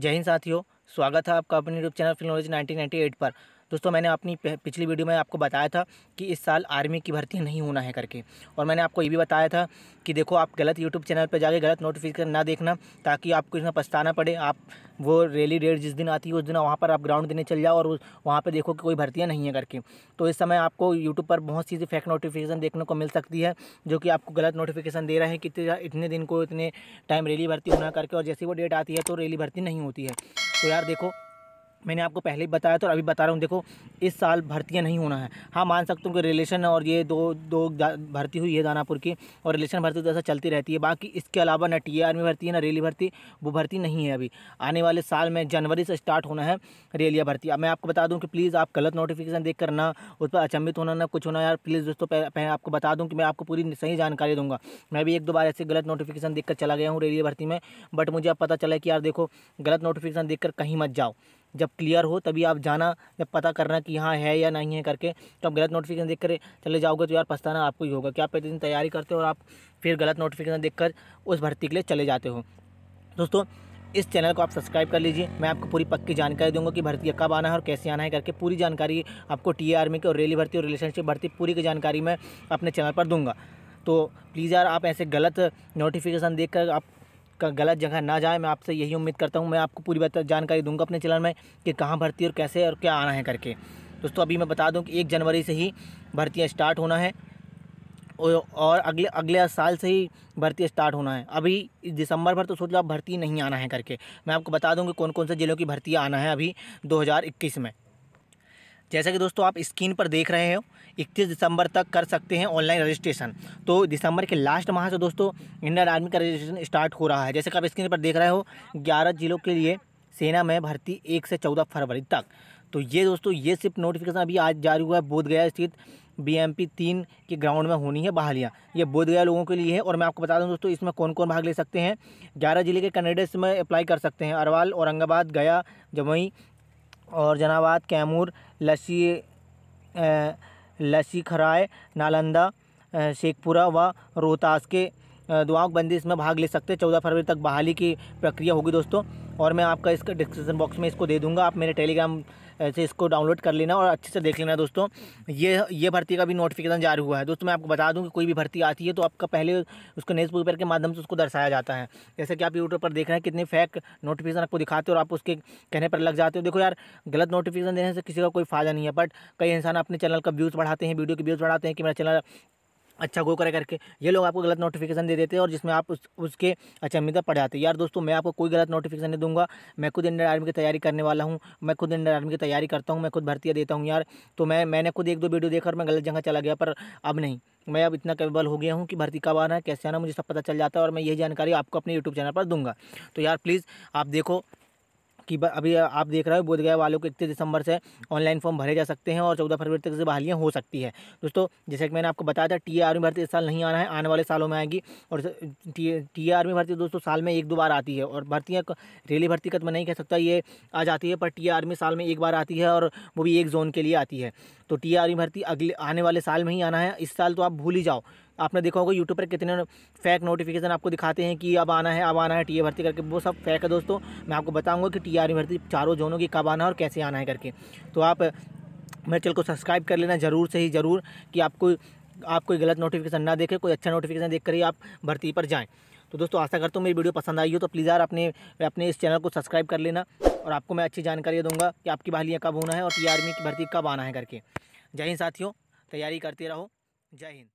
जय हिंद साथियों स्वागत है आपका अपनी YouTube channel film nineteen ninety eight पर दोस्तों मैंने अपनी पिछली वीडियो में आपको बताया था कि इस साल आर्मी की भर्ती नहीं होना है करके और मैंने आपको ये भी बताया था कि देखो आप गलत यूट्यूब चैनल पर जाके गलत नोटिफिकेशन ना देखना ताकि आपको इसमें पछताना पड़े आप वो रैली डेट जिस दिन आती है उस दिन वहाँ पर आप ग्राउंड देने चल जाओ और वहाँ पर देखो कि कोई भर्तियाँ नहीं है करके तो इस समय आपको यूट्यूब पर बहुत सी फेक नोटिफिकेशन देखने को मिल सकती है जो कि आपको गलत नोटिफिकेशन दे रहे हैं कि इतने दिन को इतने टाइम रैली भर्ती होना करके और जैसे वो डेट आती है तो रैली भर्ती नहीं होती है तो यार देखो मैंने आपको पहले ही बताया था और अभी बता रहा हूँ देखो इस साल भर्तियाँ नहीं होना है हाँ मान सकते हूँ कि रिलेशन और ये दो दो भर्ती हुई है दानापुर की और रिलेशन भर्ती तो ऐसा चलती रहती है बाकी इसके अलावा ना टी आर्मी भर्ती है ना रेली भर्ती वो भर्ती नहीं है अभी आने वाले साल में जनवरी से स्टार्ट होना है रेलिया भर्ती अब मैं आपको बता दूँ कि प्लीज़ आप गलत नोटिफिकेशन देख कर ना उस पर अचंभित होना ना कुछ होना यार प्लीज़ दोस्तों मैं आपको बता दूँ कि मैं आपको पूरी सही जानकारी दूँगा मैं भी एक दो बार ऐसे गलत नोटिफिकेशन देख चला गया हूँ रेलिया भर्ती में बट मुझे अब पता चला कि यार देखो गलत नोटिफिकेशन देख कहीं मत जाओ जब क्लियर हो तभी आप जाना जब पता करना कि हाँ है या नहीं है करके तो आप गलत नोटिफिकेशन देख कर चले जाओगे तो यार पछताना आपको ही होगा कि आप प्रतिदिन तैयारी करते हो और आप फिर गलत नोटिफिकेशन कर उस भर्ती के लिए चले जाते हो दोस्तों इस चैनल को आप सब्सक्राइब कर लीजिए मैं आपको पूरी पक्की जानकारी दूंगा कि भर्ती कब आना है और कैसे आना है करके पूरी जानकारी आपको टी आर्मी की और रेली भर्ती और रिलेशनशिप भर्ती पूरी की जानकारी मैं अपने चैनल पर दूंगा तो प्लीज़ यार आप ऐसे गलत नोटिफिकेशन देख कर आप का गलत जगह ना जाए मैं आपसे यही उम्मीद करता हूँ मैं आपको पूरी जानकारी दूंगा अपने चैनल में कि कहाँ भर्ती और कैसे और क्या आना है करके दोस्तों अभी मैं बता दूँ कि एक जनवरी से ही भर्तियाँ स्टार्ट होना है और अगले अगले साल से ही भर्ती स्टार्ट होना है अभी दिसंबर भर तो सोच लो आप भर्ती नहीं आना है करके मैं आपको बता दूँ कि कौन कौन से ज़िलों की भर्ती आना है अभी 2021 में जैसा कि दोस्तों आप स्क्रीन पर देख रहे हो इकतीस दिसंबर तक कर सकते हैं ऑनलाइन रजिस्ट्रेशन तो दिसंबर के लास्ट माह से दोस्तों इंडियन आर्मी का रजिस्ट्रेशन स्टार्ट हो रहा है जैसे कि आप स्क्रीन पर देख रहे हो ग्यारह जिलों के लिए सेना में भर्ती एक से चौदह फरवरी तक तो ये दोस्तों ये सिर्फ नोटिफिकेशन अभी आज जारी हुआ है बोधगया स्थित पी तीन के ग्राउंड में होनी है बहालियाँ ये बोधगया लोगों के लिए है और मैं आपको बता दूं दोस्तों इसमें कौन कौन भाग ले सकते हैं ग्यारह जिले के कैंडिडेट्स में अप्लाई कर सकते हैं अरवाल औरंगाबाद गया जमुई और जनाबाद कैमूर लसी लस्सी खराय नालंदा शेखपुरा व रोहतास के बंदी इसमें भाग ले सकते हैं चौदह फरवरी तक बहाली की प्रक्रिया होगी दोस्तों और मैं आपका इसका डिस्क्रिप्शन बॉक्स में इसको दे दूंगा आप मेरे टेलीग्राम ऐसे इसको डाउनलोड कर लेना और अच्छे से देख लेना दोस्तों ये ये भर्ती का भी नोटिफिकेशन जारी हुआ है दोस्तों मैं आपको बता दूँ कि कोई भी भर्ती आती है तो आपका पहले उसको न्यूज़ पेपर के माध्यम से उसको दर्शाया जाता है जैसे कि आप यूट्यूब पर देख रहे हैं कितने फेक नोटिफिकेशन आपको दिखाते हो और आप उसके कहने पर लग जाते हो देखो यार गलत नोटिफिकेशन देने से किसी का कोई फ़ायदा नहीं है बट कई इंसान अपने चैनल का व्यूज़ बढ़ाते हैं वीडियो के व्यूज़ बढ़ाते हैं कि मेरा चैनल अच्छा गो करे करके ये लोग आपको गलत नोटिफिकेशन दे देते हैं और जिसमें आप उस उसके अचंभित अच्छा पड़ जाते हैं यार दोस्तों मैं आपको कोई गलत नोटिफिकेशन नहीं दूंगा मैं खुद इंडियन आर्मी की तैयारी करने वाला हूँ मैं खुद इंडियन आर्मी की तैयारी करता हूँ मैं खुद भर्तियाँ देता हूँ यार तो मैं मैंने खुद एक दो वीडियो देखा और मैं गलत जगह चला गया पर अब नहीं मैं अब इतना कैपेबल हो गया हूँ कि भर्ती कब आना है कैसे आना मुझे सब पता चल जाता है और मैं यही जानकारी आपको अपने यूट्यूब चैनल पर दूंगा तो यार प्लीज़ आप देखो कि अभी आप देख रहे हो बोध गया वालों को इकतीस दिसंबर से ऑनलाइन फॉर्म भरे जा सकते हैं और चौदह फरवरी तक से बहालियाँ हो सकती है दोस्तों जैसे कि मैंने आपको बताया था टी आर्मी भर्ती इस साल नहीं आना है आने वाले सालों में आएगी और टी आर्मी भर्ती दोस्तों साल में एक दो बार आती है और भर्तियाँ रेली भर्ती का तो मैं नहीं कह सकता ये आ जाती है पर टी आर्मी साल में एक बार आती है और वो भी एक जोन के लिए आती है तो टी आर्मी भर्ती अगले आने वाले साल में ही आना है इस साल तो आप भूल ही जाओ आपने देखा होगा यूट्यूब पर कितने फेक नोटिफिकेशन आपको दिखाते हैं कि अब आना है अब आना है टी भर्ती करके वो सब फेक है दोस्तों मैं आपको बताऊँगा कि टी भर्ती चारों जोनों की कब आना है और कैसे आना है करके तो आप मेरे चैनल को सब्सक्राइब कर लेना ज़रूर से ही ज़रूर कि आपको आप कोई गलत नोटिफिकेशन ना देखें कोई अच्छा नोटिफिकेशन देख कर ही आप भर्ती पर जाएँ तो दोस्तों आशा करता हूँ मेरी वीडियो पसंद आई हो तो प्लीज़ यार अपने अपने इस चैनल को सब्सक्राइब कर लेना और आपको मैं अच्छी जानकारी दूंगा कि आपकी बहालियाँ कब होना है और टी आर्मी की भर्ती कब आना है करके जय हिंद साथियों तैयारी करते रहो जय हिंद